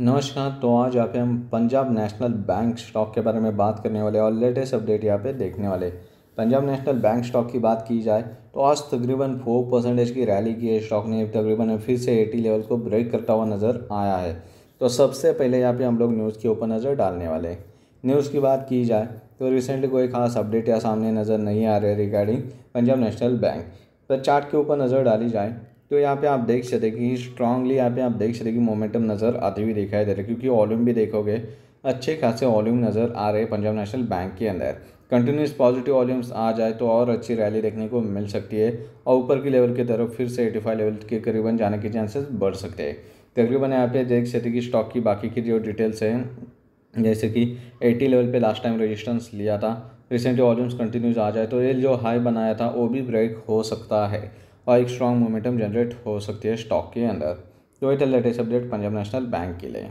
नमस्कार तो आज यहाँ पे हम पंजाब नेशनल बैंक स्टॉक के बारे में बात करने वाले और लेटेस्ट अपडेट यहाँ पे देखने वाले पंजाब नेशनल बैंक स्टॉक की बात की जाए तो आज तकरीबन फोर परसेंटेज की रैली की है स्टॉक ने तकरीबन फिर से एटी लेवल को ब्रेक करता हुआ नज़र आया है तो सबसे पहले यहाँ पे हम लोग न्यूज़ के ऊपर नज़र डालने वाले न्यूज़ की बात की जाए तो रिसेंटली कोई खास अपडेट या सामने नज़र नहीं आ है रिगार्डिंग पंजाब नेशनल बैंक तो चार्ट के ऊपर नज़र डाली जाए तो यहाँ पे आप देख सकते कि स्ट्रांगली यहाँ पे आप देख सकते कि मोमेंटम नज़र आती हुई दिखाई दे रही है क्योंकि वॉल्यूम भी देखोगे अच्छे खासे वॉल्यूम नज़र आ रहे पंजाब नेशनल बैंक के अंदर कंटिन्यूस पॉजिटिव वॉल्यूम्स आ जाए तो और अच्छी रैली देखने को मिल सकती है और ऊपर की लेवल की तरफ फिर से एटी लेवल के करीबन जाने के चांसेस बढ़ सकते हैं तकरीबन यहाँ पे देख सकते कि स्टॉक की बाकी की जो डिटेल्स हैं जैसे कि एटी लेवल पर लास्ट टाइम रजिस्टेंस लिया था रिसेंटली वॉल्यूम्स कंटिन्यूज आ जाए तो ये जो हाई बनाया था वो भी ब्रेक हो सकता है और एक स्ट्रॉन्ग मोमेंटम जनरेट हो सकती है स्टॉक के अंदर तो ये था latest update Punjab national bank के लिए